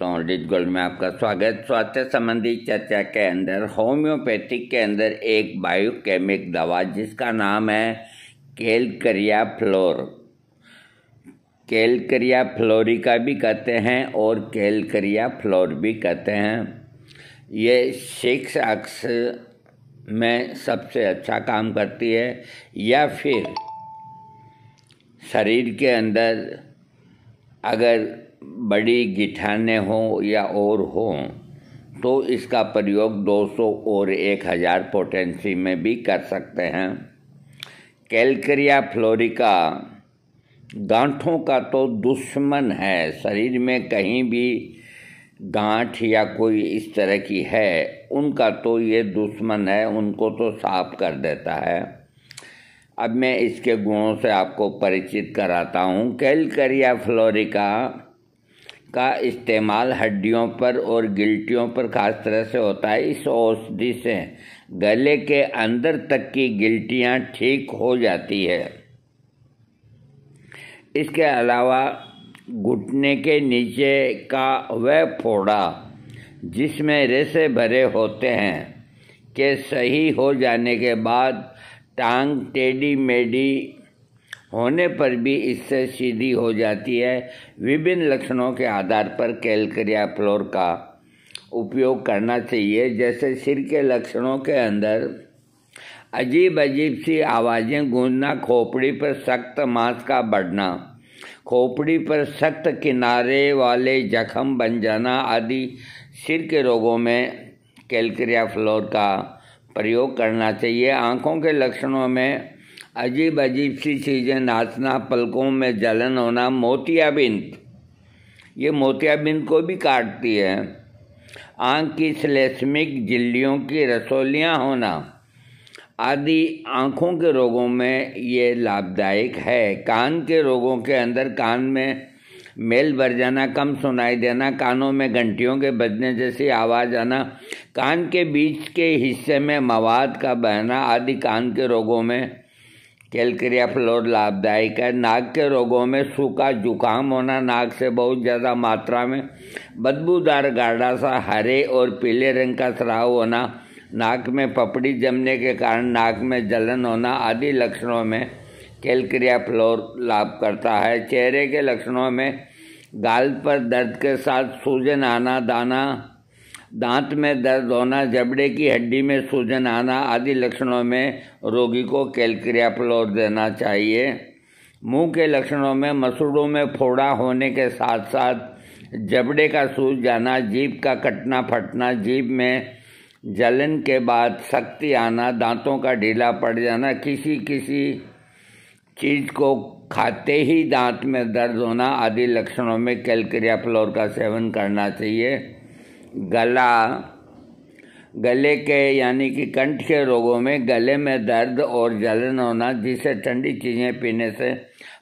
पौंडित gold में आपका स्वागत स्वास्थ्य संबंधी चर्चा के अंदर होम्योपैथिक के अंदर एक बायोकेमिक दवा जिसका नाम है केलकरिया फ्लोर केलकरिया फ्लोरिका भी कहते हैं और केलकरिया फ्लोर भी कहते हैं ये सिक्स अक्स में सबसे अच्छा काम करती है या फिर शरीर के अंदर अगर बड़ी गिठाने हों या और हों तो इसका प्रयोग 200 और 1000 पोटेंसी में भी कर सकते हैं कैलकरिया फ्लोरिका गांठों का तो दुश्मन है शरीर में कहीं भी गांठ या कोई इस तरह की है उनका तो ये दुश्मन है उनको तो साफ कर देता है अब मैं इसके गुणों से आपको परिचित कराता हूँ कैलकरिया फ्लोरिका का इस्तेमाल हड्डियों पर और गिल्टियों पर ख़ास तरह से होता है इस औषधि से गले के अंदर तक की गिल्टियाँ ठीक हो जाती है इसके अलावा घुटने के नीचे का वह फोड़ा जिसमें रेसे भरे होते हैं के सही हो जाने के बाद टांग टेढ़ी मेढ़ी होने पर भी इससे सीधी हो जाती है विभिन्न लक्षणों के आधार पर कैलकरिया फ्लोर का उपयोग करना चाहिए जैसे सिर के लक्षणों के अंदर अजीब अजीब सी आवाज़ें गूंजना खोपड़ी पर सख्त मांस का बढ़ना खोपड़ी पर सख्त किनारे वाले जख्म बन जाना आदि सिर के रोगों में कैलक्रिया फ्लोर का प्रयोग करना चाहिए आँखों के लक्षणों में अजीब अजीब सी चीज़ें नाचना पलकों में जलन होना मोतियाबिंद ये मोतियाबिंद को भी काटती है आँख की स्लेस्मिक झिल्लियों की रसोलियाँ होना आदि आँखों के रोगों में ये लाभदायक है कान के रोगों के अंदर कान में मेल भर जाना कम सुनाई देना कानों में घंटियों के बजने जैसी आवाज़ आना कान के बीच के हिस्से में मवाद का बहना आदि कान के रोगों में कैलक्रिया फ्लोर लाभदायक है नाक के रोगों में सूखा जुकाम होना नाक से बहुत ज़्यादा मात्रा में बदबूदार गाढ़ा सा हरे और पीले रंग का सराव होना नाक में पपड़ी जमने के कारण नाक में जलन होना आदि लक्षणों में खेल क्रिया फ्लोर लाभ करता है चेहरे के लक्षणों में गाल पर दर्द के साथ सूजन आना दाना दांत में दर्द होना जबड़े की हड्डी में सूजन आना आदि लक्षणों में रोगी को कैलक्रिया फ्लोर देना चाहिए मुंह के लक्षणों में मसूड़ों में फोड़ा होने के साथ साथ जबड़े का सूज जाना जीभ का कटना फटना जीभ में जलन के बाद सख्ती आना दांतों का ढीला पड़ जाना किसी किसी चीज़ को खाते ही दांत में दर्द होना आदि लक्षणों में कैलक्रिया फ्लोर का सेवन करना चाहिए गला गले के यानी कि कंठ के रोगों में गले में दर्द और जलन होना जिससे ठंडी चीज़ें पीने से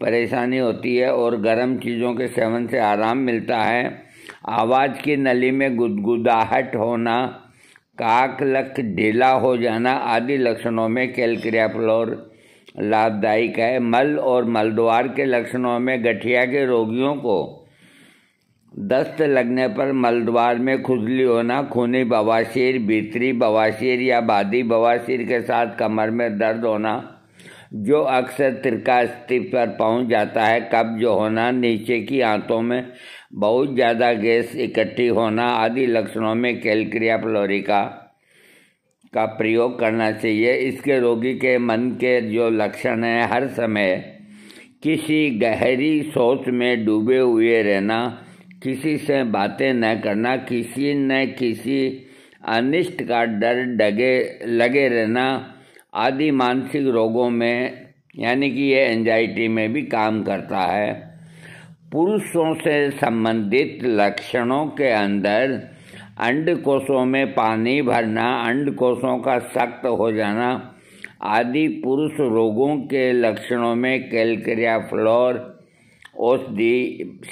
परेशानी होती है और गर्म चीज़ों के सेवन से आराम मिलता है आवाज़ की नली में गुदगुदाहट होना काक लख ढीला हो जाना आदि लक्षणों में कैलक्रिया फ्लोर लाभदायक है मल और मलद्वार के लक्षणों में गठिया के रोगियों को दस्त लगने पर मलद्वार में खुजली होना खूनी बवासीर भीतरी बवासीर या बादी बवासीर के साथ कमर में दर्द होना जो अक्सर तिरका स्थिति पर पहुंच जाता है कब्ज होना नीचे की आंतों में बहुत ज़्यादा गैस इकट्ठी होना आदि लक्षणों में कैलक्रिया फ्लोरिका का प्रयोग करना चाहिए इसके रोगी के मन के जो लक्षण हैं हर समय किसी गहरी सोच में डूबे हुए रहना किसी से बातें न करना किसी न किसी अनिष्ट का डर डगे लगे रहना आदि मानसिक रोगों में यानी कि ये एंजाइटी में भी काम करता है पुरुषों से संबंधित लक्षणों के अंदर अंड में पानी भरना अंड का सख्त हो जाना आदि पुरुष रोगों के लक्षणों में कैलक्रिया फ्लोर औषधि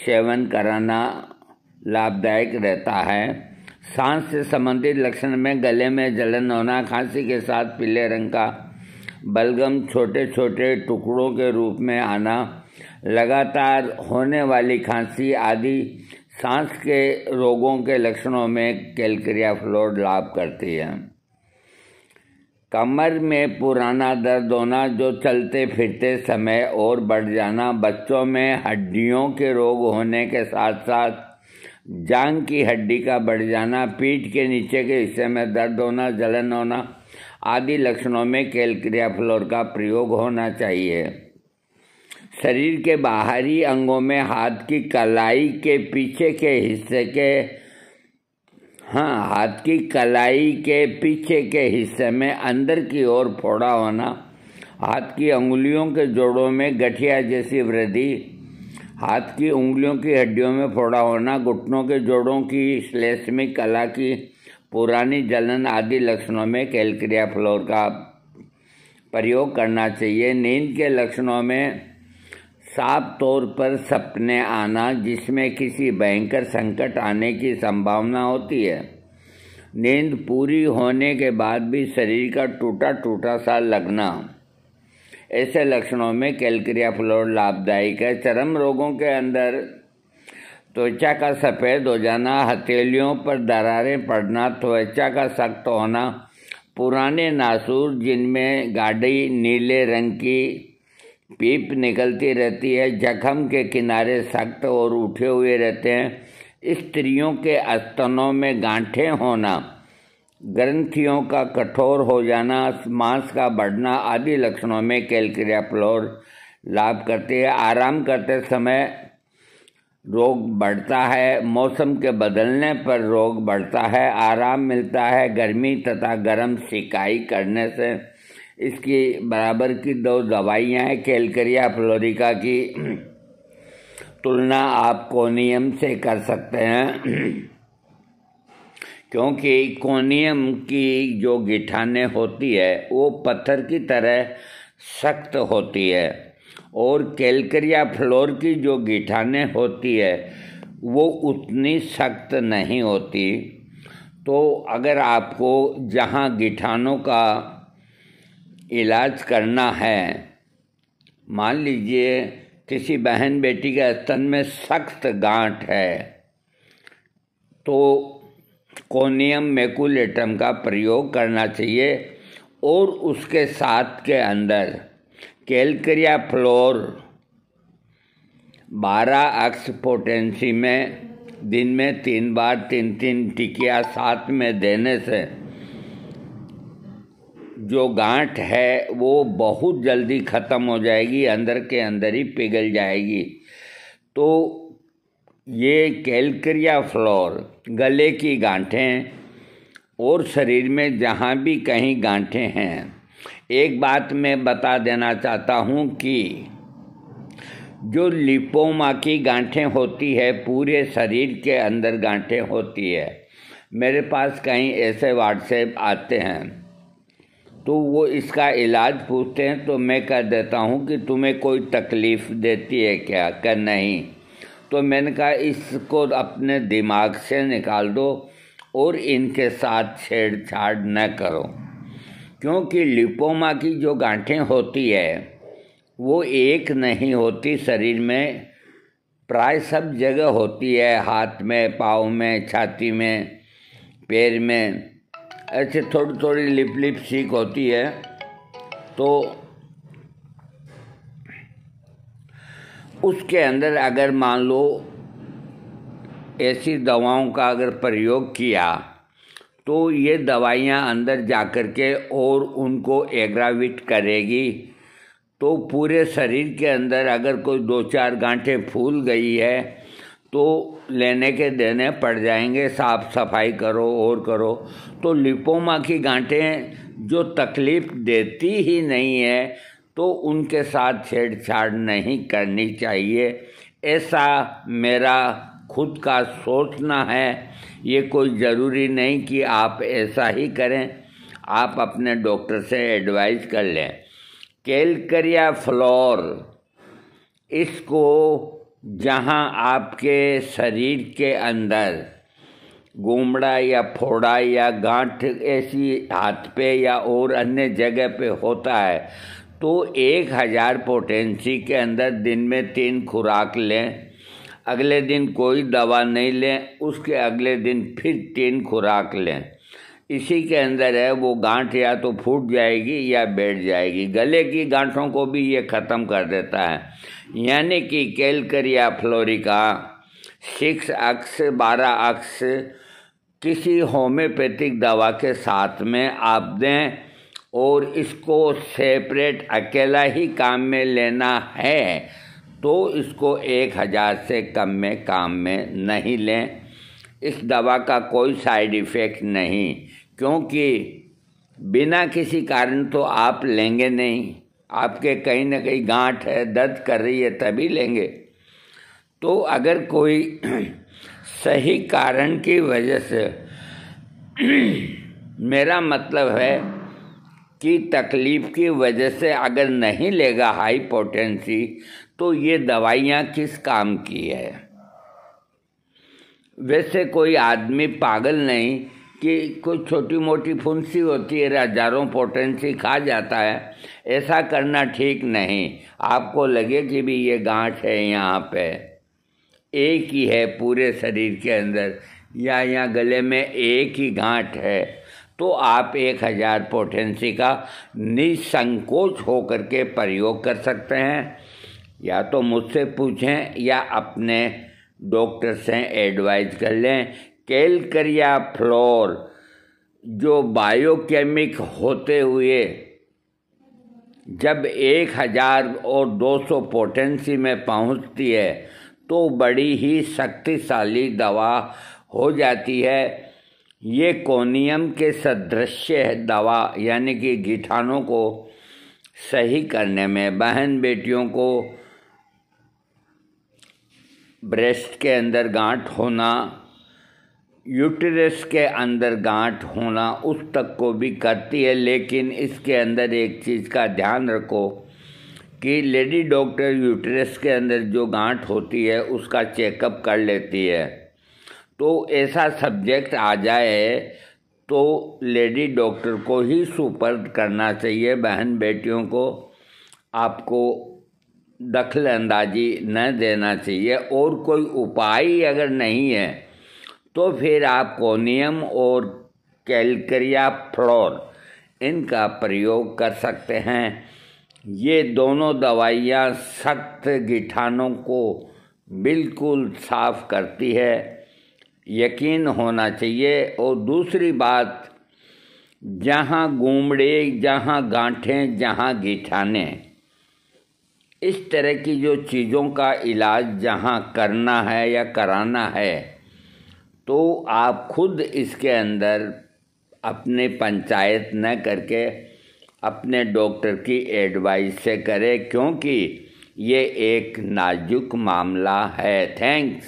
सेवन कराना लाभदायक रहता है सांस से संबंधित लक्षण में गले में जलन होना खांसी के साथ पीले रंग का बलगम छोटे छोटे टुकड़ों के रूप में आना लगातार होने वाली खांसी आदि सांस के रोगों के लक्षणों में कैलक्रिया फ्लोर लाभ करती है कमर में पुराना दर्द होना जो चलते फिरते समय और बढ़ जाना बच्चों में हड्डियों के रोग होने के साथ साथ जांग की हड्डी का बढ़ जाना पीठ के नीचे के हिस्से में दर्द होना जलन होना आदि लक्षणों में कैलक्रिया फ्लोर का प्रयोग होना चाहिए शरीर के बाहरी अंगों में हाथ की कलाई के पीछे के हिस्से के हाँ हाथ की कलाई के पीछे के हिस्से में अंदर की ओर फोड़ा होना हाथ की उंगलियों के जोड़ों में गठिया जैसी वृद्धि हाथ की उंगलियों की हड्डियों में फोड़ा होना घुटनों के जोड़ों की श्लेष्मिक कला की पुरानी जलन आदि लक्षणों में कैलक्रिया फ्लोर का प्रयोग करना चाहिए नींद के लक्षणों में साफ तौर पर सपने आना जिसमें किसी भयंकर संकट आने की संभावना होती है नींद पूरी होने के बाद भी शरीर का टूटा टूटा सा लगना ऐसे लक्षणों में कैलक्रिया फ्लोर लाभदायक है चरम रोगों के अंदर त्वचा का सफ़ेद हो जाना हथेलियों पर दरारें पड़ना त्वचा का सख्त होना पुराने नासूर जिनमें गाढ़ी नीले रंग की पीप निकलती रहती है जख्म के किनारे सख्त और उठे हुए रहते हैं स्त्रियों के अस्तनों में गांठें होना ग्रंथियों का कठोर हो जाना मांस का बढ़ना आदि लक्षणों में कैलक्रिया फ्लोर लाभ करती है आराम करते समय रोग बढ़ता है मौसम के बदलने पर रोग बढ़ता है आराम मिलता है गर्मी तथा गर्म सिकाई करने से इसकी बराबर की दो दवाइयाँ हैं कैलकरिया फ्लोरिका की तुलना आप कोनियम से कर सकते हैं क्योंकि कोनियम की जो गिठाने होती है वो पत्थर की तरह सख्त होती है और कैलकरिया फ्लोर की जो गिठाने होती है वो उतनी सख्त नहीं होती तो अगर आपको जहाँ गिठानों का इलाज करना है मान लीजिए किसी बहन बेटी के स्तन में सख्त गांठ है तो कोनियम मेकुलेटम का प्रयोग करना चाहिए और उसके साथ के अंदर कैलक्रिया फ्लोर बारह अक्स पोटेंसी में दिन में तीन बार तीन तीन टिकिया साथ में देने से जो गांठ है वो बहुत जल्दी ख़त्म हो जाएगी अंदर के अंदर ही पिघल जाएगी तो ये कैलक्रिया फ्लोर गले की गांठें और शरीर में जहाँ भी कहीं गांठें हैं एक बात मैं बता देना चाहता हूँ कि जो लिपोमा की गांठें होती है पूरे शरीर के अंदर गांठें होती है मेरे पास कहीं ऐसे व्हाट्सएप आते हैं तो वो इसका इलाज पूछते हैं तो मैं कह देता हूँ कि तुम्हें कोई तकलीफ़ देती है क्या क्या नहीं तो मैंने कहा इसको अपने दिमाग से निकाल दो और इनके साथ छेड़छाड़ न करो क्योंकि लिपोमा की जो गांठें होती है वो एक नहीं होती शरीर में प्राय सब जगह होती है हाथ में पाँव में छाती में पैर में ऐसे थोड़ी थोड़ी लिप लिप सीख होती है तो उसके अंदर अगर मान लो ऐसी दवाओं का अगर प्रयोग किया तो ये दवाइयाँ अंदर जा कर के और उनको एग्राविट करेगी तो पूरे शरीर के अंदर अगर कोई दो चार गांठें फूल गई है तो लेने के देने पड़ जाएंगे साफ सफाई करो और करो तो लिपोमा की गांठें जो तकलीफ देती ही नहीं है तो उनके साथ छेड़छाड़ नहीं करनी चाहिए ऐसा मेरा खुद का सोचना है ये कोई ज़रूरी नहीं कि आप ऐसा ही करें आप अपने डॉक्टर से एडवाइस कर लें कैलकरिया फ्लोर इसको जहाँ आपके शरीर के अंदर गुमड़ा या फोड़ा या गांठ ऐसी हाथ पे या और अन्य जगह पे होता है तो एक हज़ार पोटेंसी के अंदर दिन में तीन खुराक लें अगले दिन कोई दवा नहीं लें उसके अगले दिन फिर तीन खुराक लें इसी के अंदर है वो गांठ या तो फूट जाएगी या बैठ जाएगी गले की गांठों को भी ये ख़त्म कर देता है यानी कि कैलकर या फ्लोरिका सिक्स अक्स बारह अक्स किसी होम्योपैथिक दवा के साथ में आप दें और इसको सेपरेट अकेला ही काम में लेना है तो इसको एक हज़ार से कम में काम में नहीं लें इस दवा का कोई साइड इफ़ेक्ट नहीं क्योंकि बिना किसी कारण तो आप लेंगे नहीं आपके कहीं ना कहीं गांठ है दर्द कर रही है तभी लेंगे तो अगर कोई सही कारण की वजह से मेरा मतलब है कि तकलीफ़ की वजह से अगर नहीं लेगा हाई पोटेंसी तो ये दवाइयाँ किस काम की है वैसे कोई आदमी पागल नहीं कि कुछ छोटी मोटी फुंसी होती है हजारों पोटेंसी खा जाता है ऐसा करना ठीक नहीं आपको लगे कि भी ये गांठ है यहाँ पे एक ही है पूरे शरीर के अंदर या यहाँ गले में एक ही गांठ है तो आप एक हज़ार पोटेंसी का निसंकोच होकर के प्रयोग कर सकते हैं या तो मुझसे पूछें या अपने डॉक्टर से एडवाइज कर लें कैलकरिया फ्लोर जो बायोकेमिक होते हुए जब एक हज़ार और दो सौ पोटेंसी में पहुंचती है तो बड़ी ही शक्तिशाली दवा हो जाती है ये कोनियम के सदृश्य दवा यानी कि गीठानों को सही करने में बहन बेटियों को ब्रेस्ट के अंदर गांठ होना यूटरस के अंदर गांठ होना उस तक को भी करती है लेकिन इसके अंदर एक चीज़ का ध्यान रखो कि लेडी डॉक्टर यूटरस के अंदर जो गांठ होती है उसका चेकअप कर लेती है तो ऐसा सब्जेक्ट आ जाए तो लेडी डॉक्टर को ही सुपर्द करना चाहिए बहन बेटियों को आपको दखल अंदाजी न देना चाहिए और कोई उपाय अगर नहीं है तो फिर आप कोनियम और कैलकरिया फ्लोर इनका प्रयोग कर सकते हैं ये दोनों दवाइयाँ सख्त गिठानों को बिल्कुल साफ करती है यकीन होना चाहिए और दूसरी बात जहाँ गूमड़े जहाँ गांठें जहाँ गिठाने इस तरह की जो चीज़ों का इलाज जहाँ करना है या कराना है तो आप खुद इसके अंदर अपने पंचायत न करके अपने डॉक्टर की एडवाइस से करें क्योंकि ये एक नाजुक मामला है थैंक्स